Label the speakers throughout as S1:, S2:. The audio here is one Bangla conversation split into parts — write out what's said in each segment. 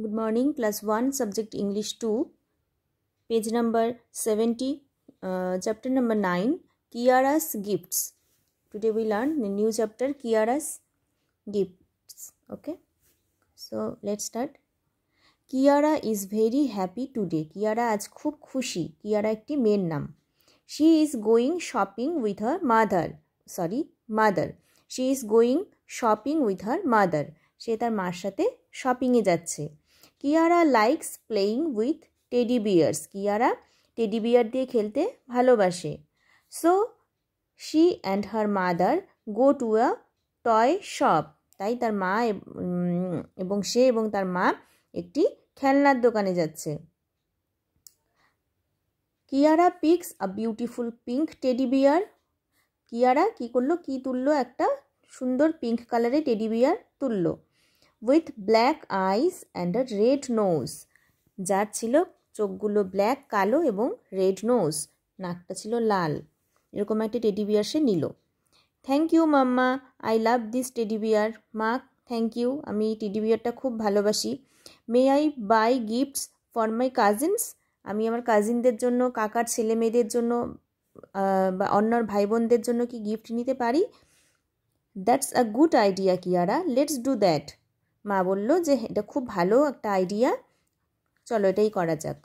S1: good morning class one subject English two page number seventy chapter number nine Kiara's gifts gifts today we learn the new chapter kiara's gifts okay so let's Kiara is very happy today Kiara আজ খুব খুশি কিয়ারা একটি মেয়ের নাম she is going shopping with her mother sorry mother she is going shopping with her mother সে তার মার সাথে শপিংয়ে যাচ্ছে Kiara likes playing with teddy bears Kiara teddy bear দিয়ে খেলতে ভালোবাসে so she and her mother go to a toy shop তাই তার মা এবং সে এবং তার মা একটি খেলনার দোকানে যাচ্ছে Kiara picks a beautiful pink teddy bear Kiara কী করলো কী তুললো একটা সুন্দর পিঙ্ক কালারে টেডি বিয়ার তুললো with black eyes and a red nose যার ছিল চোখগুলো ব্ল্যাক কালো এবং রেড নোজ নাকটা ছিল লাল এরকম একটা টেডি বিয়ার সে নিল thank you mamma I love this teddy bear মা থ্যাংক ইউ আমি টেডি বিয়ারটা খুব ভালোবাসি may I buy gifts for my cousins আমি আমার কাজিনদের জন্য কাকার ছেলে মেয়েদের জন্য বা অন্যর ভাই বোনদের জন্য কি গিফট নিতে পারি that's a good idea Kiara let's do that মা বলল যে এটা খুব ভালো একটা আইডিয়া চলো এটাই করা যাক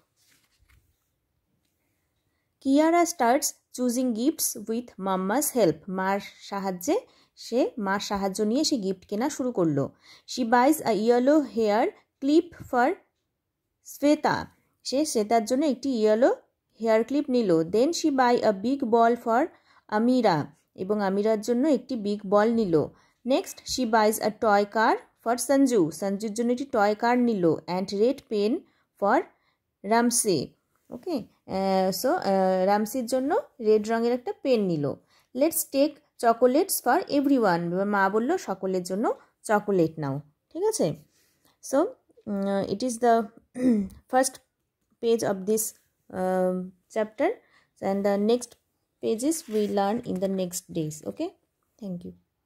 S1: Kiara starts choosing gifts with mamma's help মার সাহায্যে সে মার সাহায্য নিয়ে সে গিফট কেনা শুরু করলো she buys a yellow hair clip for Shweta সে শ্বেতার জন্য একটি ইয়েলো হেয়ার ক্লিপ নিল then she buy a big ball for Amira এবং আমিরার জন্য একটি বিগ বল নিল next she buys a toy car for Sanju সঞ্জুর জন্য একটি টয় কার নিল and red pen for Ramsay okay so রামসির জন্য রেড রঙের একটা পেন নিল let's take chocolates for everyone মা বললো সকলের জন্য চকোলেট নাও ঠিক আছে so it is the first page of this chapter and the next pages we learn in the next days okay thank you